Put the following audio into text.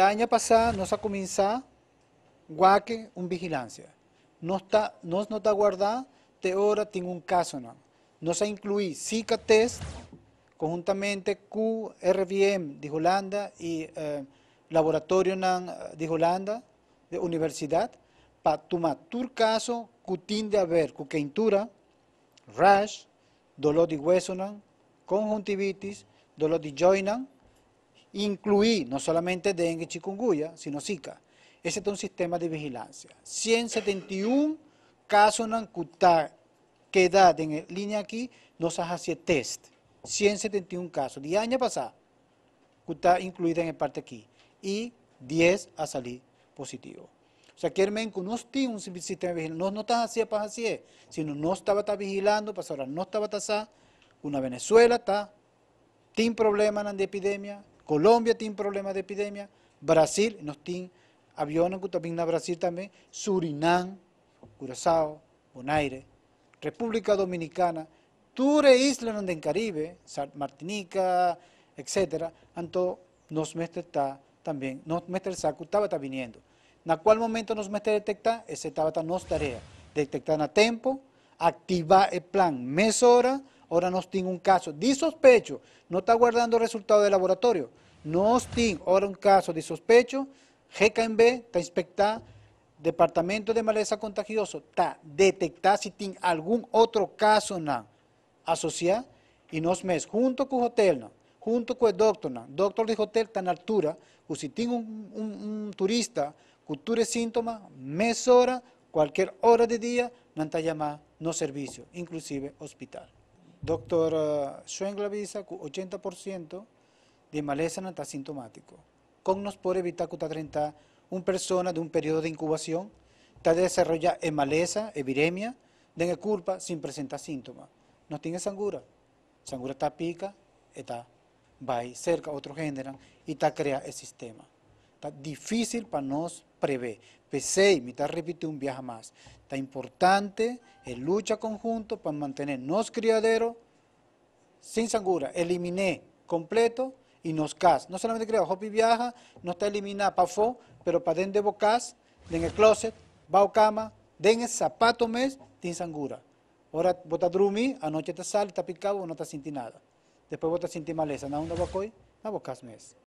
año pasado, nos ha comenzado guaque un vigilancia. No está, nos no está guardada, te ahora tiene un caso no. Nos ha incluido Zika test conjuntamente QRVM de Holanda y eh, laboratorio de Holanda de universidad para tomar tu caso cutín de haber cu rash, dolor de hueso, conjuntivitis, dolor de joint, incluir, no solamente dengue, chikungunya, sino Zika. Ese es un sistema de vigilancia. 171 casos en que da en línea aquí, nos hace test. 171 casos. De año pasado, que está incluida en el parte aquí. Y 10 a salir positivo. O sea, que no tiene un sistema de vigilancia, no, está así para pues, así, sino no estaba vigilando, para pues, ahora no estaba tasa Una Venezuela está, tiene problemas de epidemia, Colombia tiene problemas de epidemia, Brasil nos tiene aviones que también en Brasil también, Surinam, Curazao, Bonaire, República Dominicana, Ture islas en Caribe, Martinica, etcétera, entonces nos está también, nos el saco estaba está viniendo. ¿En cual momento nos mete detectar, ese estaba nos tarea, detectar a tiempo, activar el plan mes hora Ahora no tiene un caso de sospecho, no está guardando resultado de laboratorio. No tiene ahora un caso de sospecho, GKMB está inspecta Departamento de Maleza Contagioso está detecta si tiene algún otro caso na asociado y nos mes junto con el hotel, junto con el doctor, na, doctor de hotel está en altura, si tiene un, turista cultura síntoma, mes hora, cualquier hora de día, no está llamado, no servicio, inclusive hospital. Doctor eh, Schwengler visa que 80% de no está sintomático. nos por evitar que 30 una persona de un periodo de incubación está desarrolla maleza, epidemia, de culpa sin presentar síntomas. No tiene sangura. Sangura está pica, está va cerca otro género y está crea el sistema. Está difícil para nos prever. Pese me está repite un viaje más la importante es lucha conjunto para mantener nos criaderos sin sangura. Eliminé completo y nos cas. No solamente hop y viaja, no está eliminada para pero para den de bocas, en el closet, o cama, den el zapato mes, sin sangura. Ahora bota drumi, anoche te sale, está picado, no te sinti nada. Después bota sinti maleza, na no bocoy, na bocas mes.